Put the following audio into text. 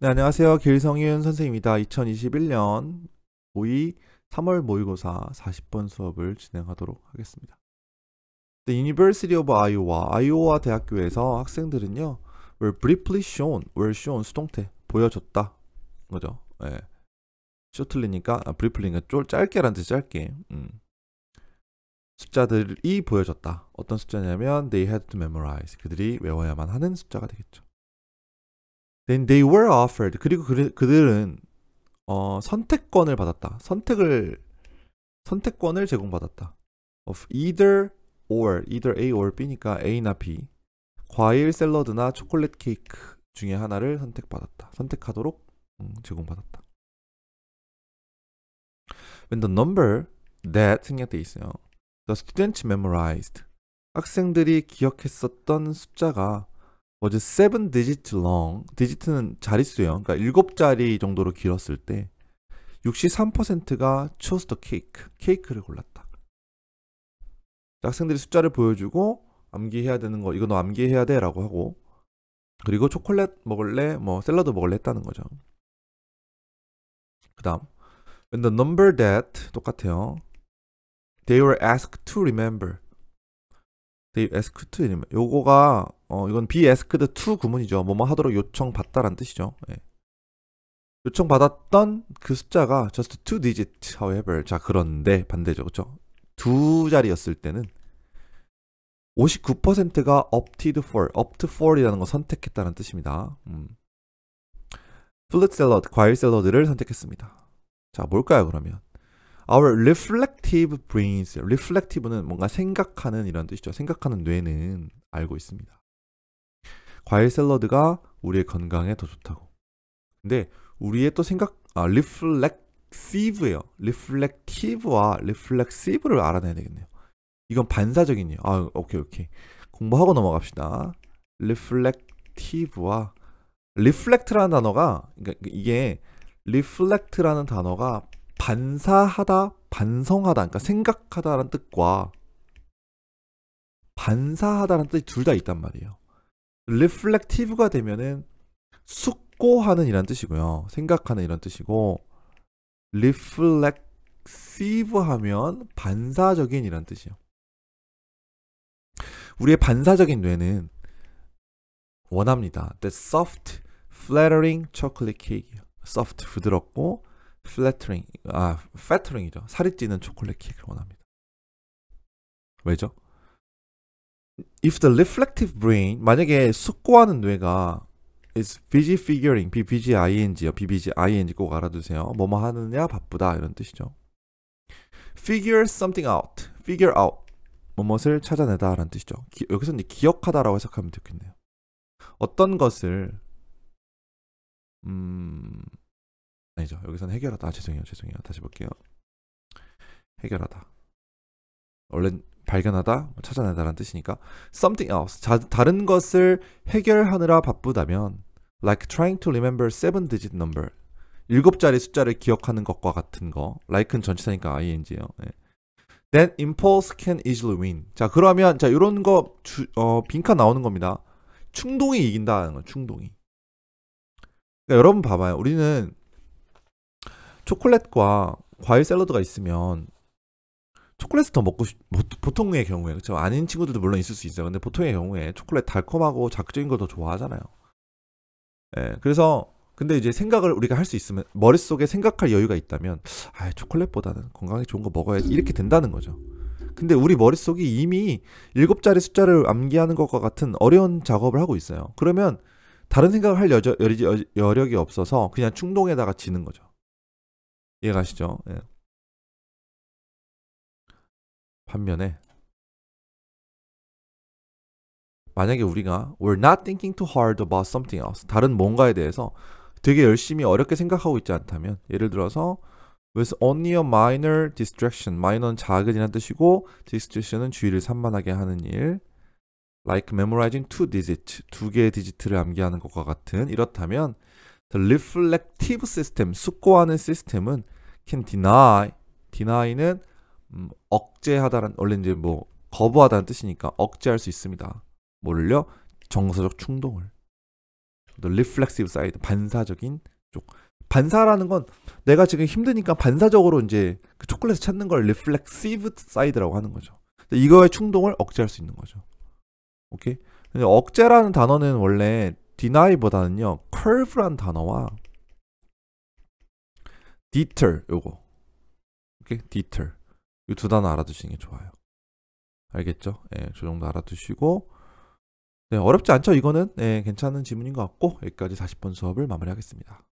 네, 안녕하세요. 길성윤 선생입니다. 2021년 5위 3월 모의고사 40번 수업을 진행하도록 하겠습니다. The University of Iowa, 아이오와 대학교에서 학생들은요, were briefly shown, were shown 수동태, 보여줬다. 거죠. 예. 쇼틀리니까, 아, briefly니까 쫄, 짧게란 뜻 짧게. 음. 숫자들이 보여졌다. 어떤 숫자냐면, they had to memorize. 그들이 외워야만 하는 숫자가 되겠죠. Then they were offered. 그리고 그, 들은 어, 선택권을 받았다. 선택을 선택권을 제공받았다. Of either or, either A or B니까 A나 B. 과일 샐러드나 초콜릿 케이크 중에 하나를 선택받았다. 선택하도록 음, 제공받았다. When the number that 생략돼 있어요. The students memorized. 학생들이 기억했었던 숫자가 어제 7 e v e n digit long, digit는 자릿수예요. 그러니까 일곱 자리 정도로 길었을 때 63%가 chose the cake, 케이크를 골랐다. 학생들이 숫자를 보여주고 암기해야 되는 거, 이거 너 암기해야 돼라고 하고 그리고 초콜릿 먹을래, 뭐 샐러드 먹을래 했다는 거죠. 그다음 and the number that 똑같아요. They were asked to remember. they asked 이 요거가 어 이건 be a s k e 구문이죠. 뭐뭐 하도록 요청 받다란 뜻이죠. 예. 요청 받았던 그 숫자가 just two digit however 자 그런데 반대죠. 그쵸죠두 자리였을 때는 59%가 opted for, opt for이라는 거 선택했다는 뜻입니다. 음. 플루트 샐러드, 과일 샐러드를 선택했습니다. 자, 뭘까요, 그러면? Our reflex reflective brains. reflective는 뭔가 생각하는 이런 뜻이죠. 생각하는 뇌는 알고 있습니다. 과일 샐러드가 우리의 건강에 더 좋다고. 근데 우리의 또 생각 아 reflective예요. reflective와 reflexive를 알아내야 되겠네요. 이건 반사적인 아, 오케이, 오케이. 공부하고 넘어갑시다. reflective와 reflect라는 단어가 그러니까 이게 reflect라는 단어가 반사하다, 반성하다, 그러니까 생각하다라는 뜻과 반사하다라는 뜻이 둘 다 있단 말이에요. reflective가 되면은 숙고하는 이란 뜻이고요. 생각하는 이런 뜻이고 reflexive 하면 반사적인 이란 뜻이에요. 우리의 반사적인 뇌는 원합니다. The soft, flattering chocolate cake. soft, 부드럽고 플래트링 아 패트링이죠 살이 찌는 초콜릿 케이크를 원합니다 왜죠? If the reflective brain 만약에 숙고하는 뇌가 is busy figuring bbging요 bbging 꼭 알아두세요 뭐뭐 하느냐 바쁘다 이런 뜻이죠 figure something out figure out 뭐엇을 찾아내다 라는 뜻이죠 기, 여기서 이제 기억하다라고 해석하면 좋겠네요 어떤 것을 음 아니죠. 여기서는 해결하다. 아, 죄송해요. 죄송해요. 다시 볼게요. 해결하다. 원래 발견하다, 뭐 찾아내다라는 뜻이니까 something else 자, 다른 것을 해결하느라 바쁘다면 like trying to remember seven digit number 일곱 자리 숫자를 기억하는 것과 같은 거 like는 전치사니까 i n g 요 네. That impulse can easily win. 자 그러면 자 이런 거 주, 어, 빈칸 나오는 겁니다. 충동이 이긴다는 거 충동이. 그러니까 여러분 봐봐요. 우리는 초콜릿과 과일 샐러드가 있으면 초콜릿을 더 먹고 싶, 보통의 경우에 그렇죠 아닌 친구들도 물론 있을 수 있어요 근데 보통의 경우에 초콜릿 달콤하고 자극적인 걸 더 좋아하잖아요 예 그래서 근데 이제 생각을 우리가 할 수 있으면 머릿속에 생각할 여유가 있다면 아 초콜릿보다는 건강에 좋은 거 먹어야지 이렇게 된다는 거죠 근데 우리 머릿속이 이미 일곱 자리 숫자를 암기하는 것과 같은 어려운 작업을 하고 있어요 그러면 다른 생각을 할 여저, 여력이 없어서 그냥 충동에다가 지는 거죠 이해가시죠? 예. 반면에 만약에 우리가 we're not thinking too hard about something else 다른 뭔가에 대해서 되게 열심히 어렵게 생각하고 있지 않다면 예를 들어서 with only a minor distraction minor는 작은이라는 뜻이고 distraction은 주의를 산만하게 하는 일 like memorizing two digits 두 개의 디지트를 암기하는 것과 같은 이렇다면 reflective system, 숙고하는 시스템은 can deny, deny는 음, 억제하다는 원래 이제 뭐 거부하다는 뜻이니까 억제할 수 있습니다. 뭘요? 정서적 충동을. 또 reflexive side, 반사적인 쪽. 반사라는 건 내가 지금 힘드니까 반사적으로 이제 그 초콜릿을 찾는 걸 reflexive side라고 하는 거죠. 이거의 충동을 억제할 수 있는 거죠. 오케이? 억제라는 단어는 원래 deny보다는요 curve란 단어와 deter 요거 오케이 deter 이두 단어 알아두시는 게 좋아요 알겠죠? 예, 저 정도 알아두시고 네, 어렵지 않죠 이거는 네, 괜찮은 지문인 것 같고 여기까지 40번 수업을 마무리하겠습니다